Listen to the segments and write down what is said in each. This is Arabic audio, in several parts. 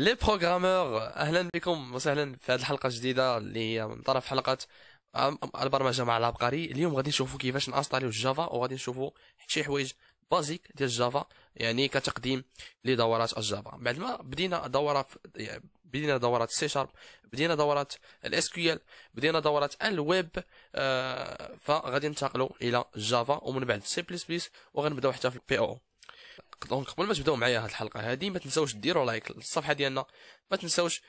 لي بروغرامور اهلا بكم وسهلا في هذه الحلقه الجديده اللي هي من طرف حلقه البرمجه مع العبقري اليوم غادي نشوفوا كيفاش نانستاليو الجافا وغادي نشوفوا شي حوايج بازيك ديال الجافا يعني كتقديم لدورات الجافا بعد ما بدينا دوره في بدينا دورات سي شارب بدينا دورات الاس كيو ال بدينا دورات الويب آه فغادي ننتقلوا الى جافا ومن بعد سي بلس بلس وغنبداو حتى في البي او دونك قبل ما تبداو معايا هاد الحلقه هادي ما تنساوش ديروا لايك للصفحه ديالنا ما تنساوش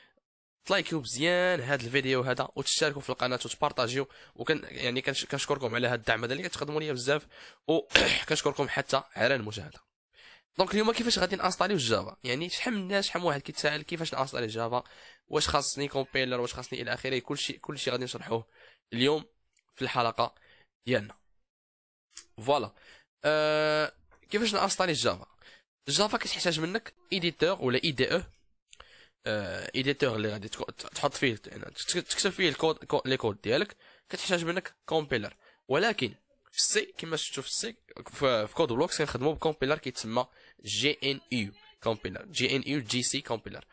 تلايكيو مزيان هاد الفيديو هذا وتشتركوا في القناه وتبارطاجيو وكان يعني كنشكركم على هاد الدعم هذا اللي كتقدموا ليا بزاف وكنشكركم حتى على المشاهده دونك اليوم كيفاش غادي نانستاليو الجافا يعني شحال من الناس شحال من واحد كيتسائل كيفاش نانستالي الجافا واش خاصني كومبيلر واش خاصني الى اخره كلشي كلشي غادي نشرحوه اليوم في الحلقه ديالنا فوالا أه كيفاش نانستالي الجافا جافا كتحتاج منك ايديتور ولا اي دي او إيه. آه، ايديتور اللي غادي تحط فيه يعني تكتب فيه الكود لي كود ديالك كتحتاج منك كومبيلر ولكن في السي كما شفتوا في السي في كود بلوكس كنخدموا بكومبيلر كيتسمى جي ان يو كومبيلر جي ان يو جي سي كومبيلر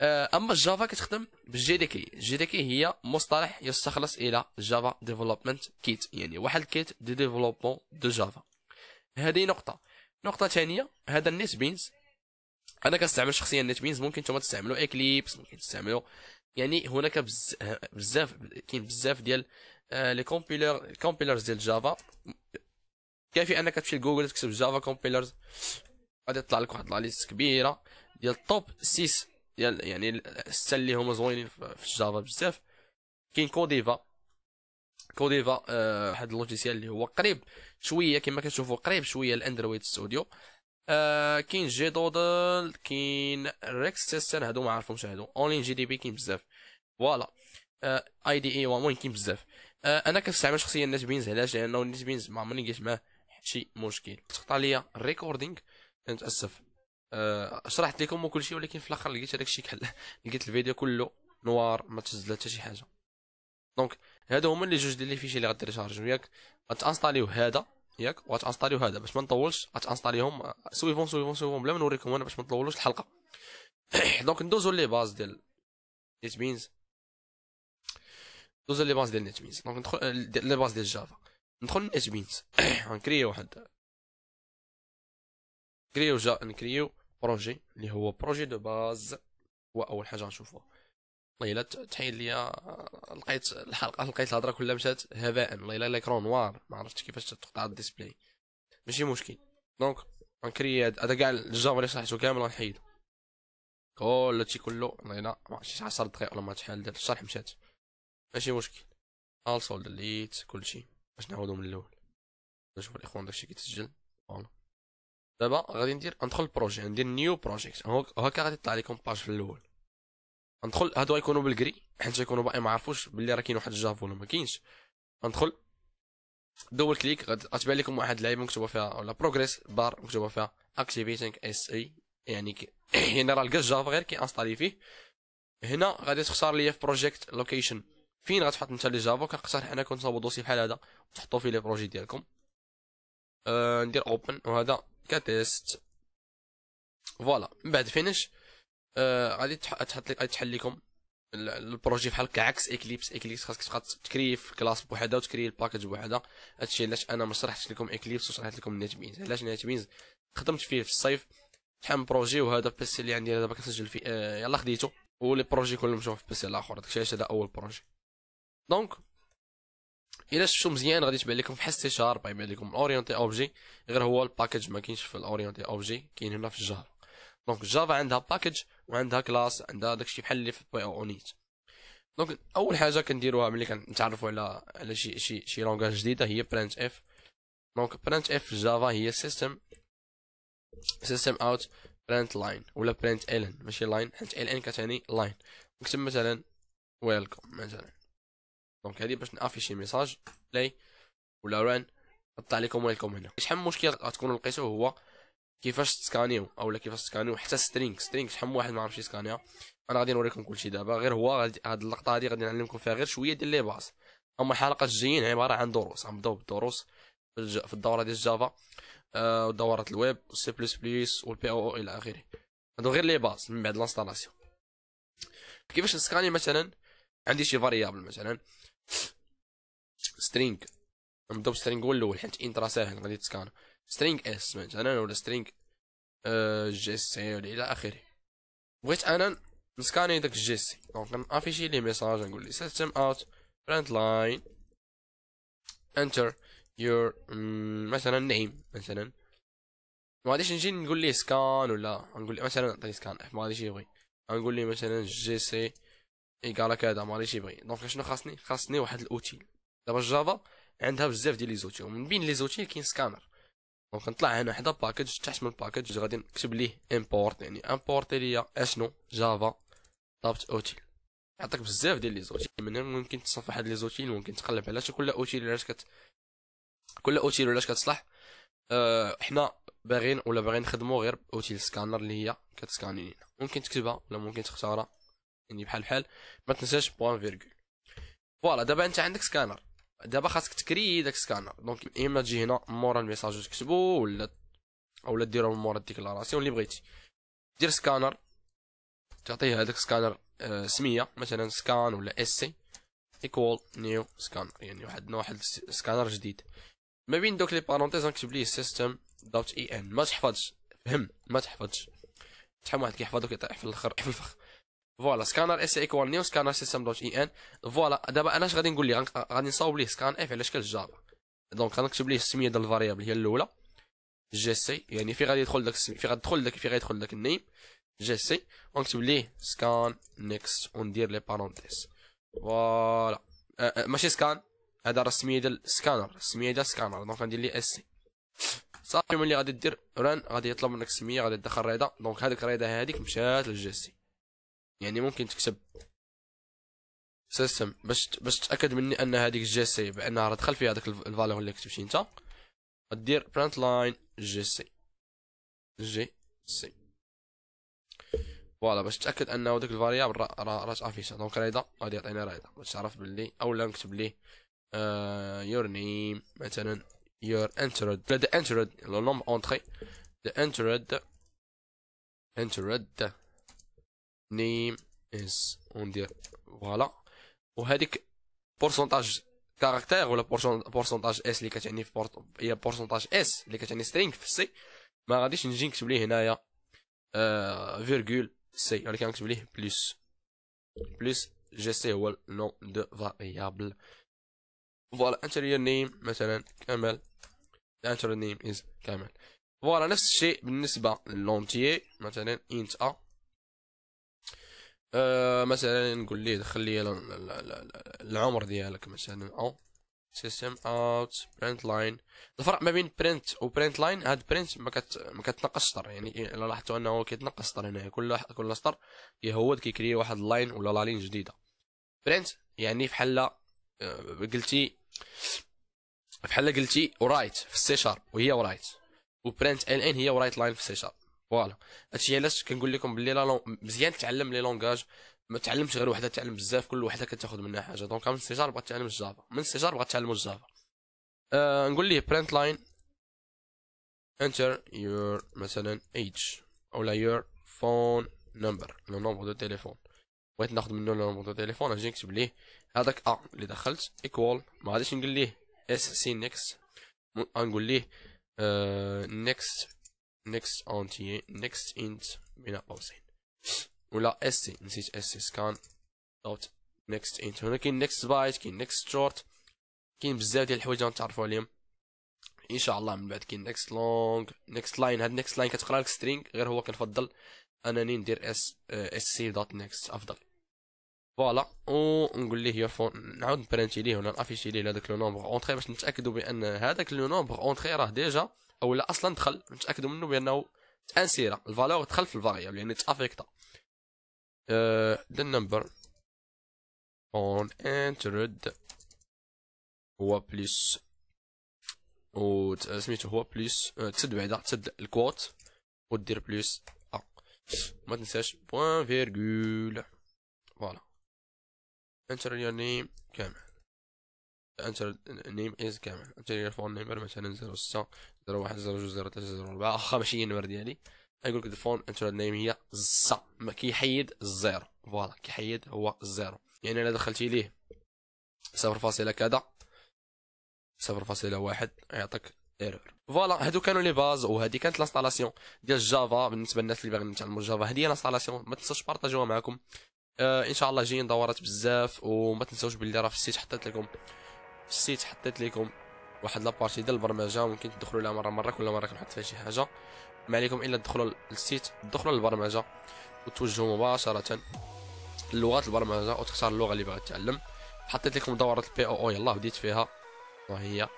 آه، اما جافا كتخدم بالجي دي كي جي دي كي هي مصطلح يستخلص الى جافا ديفلوبمنت كيت يعني واحد الكيت دي ديفلوبمون دو جافا هذه نقطه نقطه ثانيه هذا النت بينز انا كنستعمل شخصيا النت بينز ممكن نتوما تستعملوا اكليبس ممكن تستعملوا يعني هناك بزاف بزاف كاين بزاف ديال لي كومبيلر كومبيلرز ديال جافا كافي انك تمشي لجوجل تكتب جافا كومبيلرز غادي يطلع لك واحد لا ليست كبيره ديال التوب 6 ديال يعني السته اللي هما زوينين في الجافا بزاف كاين كوديفا كوديفا واحد آه اللوجيسيال اللي هو قريب شويه كما كتشوفوا قريب شويه الاندرويد ستوديو آه كاين جي دودل كاين ريكس تيستر هادو ما عارفهمش هادو اونلاين جي دي بي كاين بزاف فوالا اي دي اي وامون كاين بزاف آه انا كنستعمل شخصيا نت بينز علاش لانه نت بينز ما عمرني جيت معاه شي مشكل تقطع ليا ريكوردينغ نتاسف آه شرحت لكم وكل شيء ولكن في الاخر لقيت هذاك الشيء كحل لقيت الفيديو كله نوار ما تسجل حتى شي حاجه دونك هادو هما لي جوج ديال لي فيشي اللي شارجو ياك غتانستاليو هذا ياك وغتانستاليو هذا باش ما نطولش غتانستاليهم سويفون سويفون سويفون بلا ما نوريكم انا باش ما نطولوش الحلقه دونك ندوزو لي باز ديال نيت بينز ندوزو لي باز ديال نيت بينز دونك ندخل لي باز ديال جافا ندخل نيت بينز غنكريو واحد نكريو جا نكريو بروجي اللي هو بروجي دو باز هو اول حاجه غنشوفوها والله الا تحيد لي لقيت الحلقه لقيت الهضره كلها مشات هباء والله الا ليكرون نوار ما عرفتش كيفاش تقطع الديسبلاي ماشي مشكل دونك غنكري هذا كاع الجافا اللي شرحته كامل غنحيدو كل هادشي كله والله الا ما عرفتش 10 دقائق ولا ما شحال ديال الشرح مشات ماشي مشكل السول دليت كلشي باش نعاودو من الاول نشوف الاخوان داكشي كيتسجل فوالا دابا غادي ندير ندخل البروجي ندير نيو بروجيكت هكا غادي يطلع لكم باج في الاول ندخل هادو غيكونوا بالكري حيت غيكونوا باقي ما عرفوش باللي راه كاين واحد الجافو ولا ما كاينش ندخل دوبل كليك غتبان لكم واحد اللعيبه مكتوبه فيها ولا بروغريس بار مكتوبه فيها اكتيفيتينغ اس اي يعني كي هنا راه لقى الجافا غير كي انستالي فيه هنا غادي تختار ليا في بروجيكت لوكيشن فين غتحط انت لي جافا كنقترح انا كنصاوب دوسي بحال هذا تحطوا فيه لي بروجي ديالكم أه ندير اوبن وهذا كتيست فوالا من بعد فينيش آه، غادي تحط لك تحل لكم البروجي بحال هكا عكس اكليبس اكليبس خاصك تبقى تكري في كلاس بوحدها وتكري الباكج بوحدها هادشي علاش انا ما شرحتش لكم اكليبس وشرحت لكم نيت بينز علاش نيت بينز خدمت فيه في الصيف شحال من بروجي وهذا بيسي يعني اللي عندي دابا كنسجل فيه آه يلاه خديته ولي بروجي كلهم شوف في بيسي الاخر داكشي علاش هذا اول بروجي دونك الا شفتو مزيان غادي تبان لكم في حس شارب يبان لكم اورينتي اوبجي غير هو الباكج ما كاينش في الاورينتي اوبجي كاين هنا في الجهر دونك جافا عندها باكج وعندها كلاس عندها داكشي بحال اللي في باي او نيت دونك اول حاجه كنديروها ملي كنتعرفوا على على شي شي شي لونغاج جديده هي برنت اف دونك برنت اف في جافا هي سيستم سيستم اوت برنت لاين ولا برنت الن ماشي لاين حيت ان كتعني لاين نكتب مثلا ويلكم مثلا دونك هذه باش نافيشي ميساج بلاي ولا ران حط عليكم ويلكم هنا شحال من مشكل غتكونوا لقيتوه هو كيفاش تسكانيو اولا كيفاش تسكانيو حتى سترينغ سترينغ شحال من واحد ما عرفش يسكانيها انا غادي نوريكم كلشي دابا غير هو هاد اللقطه هادي غادي نعلمكم فيها غير شويه ديال لي باز هما الحلقات الجايين عباره عن دروس غنبداو بالدروس في الدوره ديال الجافا آه، ودورات الويب والسي بلس بلس والبي او او الى اخره هادو غير لي باز من بعد لانستالاسيون كيفاش نسكاني مثلا عندي شي فاريابل مثلا سترينغ نبداو بسترينغ هو الاول حيت انترا ساهل غادي تسكانو سترينج اس مثلا ولا سترينج جي سي ولا الى اخره بغيت انا نسكاني داك الجي سي دونك نافيشي لي ميساج نقول لي سيستم اوت فرنت لاين انتر يور مثلا نيم مثلا ما غاديش نجي نقول لي سكان ولا نقول مثلا نعطيه سكان ما غاديش يبغي نقول لي مثلا جي سي ايكالا كذا ما غاديش يبغي دونك شنو خاصني خاصني واحد الاوتيل دابا الجافا عندها بزاف ديال لي زوتي ومن بين لي زوتي كاين سكانر دونك نطلع هنا حدا باكج تحت من الباكج غادي نكتب ليه امبورت يعني امبورتي ليا اشنو جافا دابت اوتيل يعطيك بزاف ديال لي زوتيل من هنا ممكن تصفح هاد لي زوتيل ممكن تقلب على كل اوتيل علاش كت كل اوتيل علاش كتصلح أه حنا باغيين ولا باغيين نخدمو غير اوتيل سكانر اللي هي كتسكاني لينا ممكن تكتبها ولا ممكن تختارها يعني بحال بحال ما تنساش بوان فيرغول فوالا دابا انت عندك سكانر دابا خاصك تكري داك سكانر دونك اما تجي هنا مورا الميساج تكتبو ولا اولا ديرو مورا الديكلاراسيون اللي بغيتي دير سكانر تعطيه هذاك سكانر آه، سميه مثلا سكان ولا اس سي ايكوال نيو سكانر يعني واحد واحد سكانر جديد ما بين دوك لي بارونتيز نكتب ليه سيستم دوت اي ان ما تحفظش فهم ما تحفظش شحال واحد كيحفظ وكيطيح في الاخر في الفخ فوالا سكانر اس ايكوال نيو سكانر سيستم دوت اي ان فوالا دابا اش غادي نقول ليه غادي نصاوب ليه سكان اف على شكل جافا دونك غنكتب ليه السميه ديال الفاريابل هي الاولى جي سي يعني في غادي يدخل داك السميه في غادي داك في غادي داك النيم جي سي ونكتب ليه سكان نيكست وندير لي بارونتيس فوالا ماشي سكان هذا راه السميه ديال سكانر السميه ديال سكانر دونك غندير ليه اس سي صافي ملي غادي دير ران غادي يطلب منك السميه غادي تدخل ريضه دونك هذيك الريضه هذيك مشات للجي سي يعني ممكن تكتب سيستم باش باش تاكد مني ان هذيك جي سي بانها راه دخل فيها هذاك الفالو اللي كتبتي انت غدير برانت لاين جي سي جي سي فوالا باش تاكد انه داك الفاريابل راه راه راه دونك رايده غادي يعطينا رايده باش تعرف باللي اولا نكتب ليه يور آه، نيم مثلا يور انترد لا دا انترد لو نوم اونتري ذا انترد انترد name is وندير فوالا وهذيك بورسونتاج كاركتير ولا بورسونتاج اس اللي كتعني في هي بورسونتاج اس اللي كتعني سترينغ في السي ما غاديش نجي نكتب ليه هنايا آه فيرغول سي ولكن نكتب ليه بلس بلس جي سي هو النوم دو فاريابل فوالا انتيريور نيم مثلا كامل انتر نيم از كامل فوالا نفس الشيء بالنسبه للونتيي مثلا انت ا آه، مثلا نقول لي دخل لي العمر ديالك مثلا او سيستم اوت برنت لاين الفرق ما بين برنت وبرنت لاين هاد برنت ما كت ما كتنقص سطر يعني الا لاحظتوا انه كيتنقص سطر هنا كل كل سطر كيهود كيكري واحد لاين ولا لاين جديده برنت يعني فحال آه، قلتي فحال قلتي ورايت في السي شارب وهي ورايت وبرنت ال ان هي ورايت لاين في السي شارب فوالا هادشي علاش كنقول لكم باللي لا مزيان تعلم لي لونغاج ما تعلمش غير وحده تعلم بزاف كل وحده كتاخذ منها حاجه دونك من سيجار بغات تعلم الجافا من سيجار بغات تعلم الجافا أه نقول ليه برنت لاين انتر يور مثلا ايج او يور فون نمبر لو نومبر دو تيليفون بغيت ناخذ منه لو نومبر دو تيليفون اجي نكتب ليه هذاك ا اللي دخلت ايكوال ما غاديش نقول ليه اس سي نيكست نقول ليه نيكست آه، next entier next int بين قوسين ولا اس نسيت اس سكان دوت نكست انت هنا كاين نكست بايت كاين نكست شورت كاين بزاف ديال الحوايج غنتعرفو عليهم ان شاء الله من بعد كاين نكست لونغ نكست لاين هاد نكست لاين كتقرا لك سترينغ غير هو كنفضل انني ندير اس اس سي دوت نكست افضل فوالا ونقول ليه يور فون نعاود نبرنتي ليه ولا نافيشي ليه هذاك لو نومبر اونتري باش نتاكدوا بان هذاك لو نومبر اونتري راه ديجا او لا اصلا دخل نتاكدوا منه بانه تانسيرا الفالور دخل في الفاريابل يعني تافيكتا ذا نمبر اون انترد هو بليس و سميتو هو بليس uh, تسد بعدا تسد الكوت ودير بليس ما تنساش بوان فيرغول فوالا انتر يور نيم كامل انتر نيم از إيه، كامل انشر يور فون نيمبر مثلا 06 01 02 03 04 ماشي هي ديالي يقول لك الفون انتر نيم هي الص ما كيحيد الزيرو فوالا كيحيد هو الزيرو يعني انا دخلتي ليه صفر فاصلة كذا صفر فاصلة واحد يعطيك ايرور فوالا هادو كانوا لي باز وهادي كانت لانستالاسيون ديال جافا بالنسبه للناس اللي باغيين يتعلموا جافا هادي هي لانستالاسيون ما تنساوش بارطاجوها معكم آه ان شاء الله جايين دورات بزاف وما تنساوش باللي راه في السيت حطيت لكم في السيت حطيت لكم واحد لابارتي ديال البرمجه ممكن تدخلوا لها مره مره كل مره كنحط فيها شي حاجه ما عليكم الا تدخلوا للسيت تدخلوا للبرمجه وتوجهوا مباشره للغات البرمجه وتختار اللغه اللي باغي تتعلم حطيت لكم دوره البي او او يلا بديت فيها وهي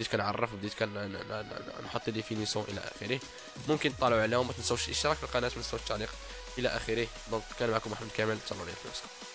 بديت كنعرف بديت كنحط ديفينيسيون الى اخره ممكن تطلعوا عليهم ما تنساوش الاشتراك في القناه ما تنساوش التعليق الى اخره دونك كان معكم محمد كامل تهلاو في نفسكم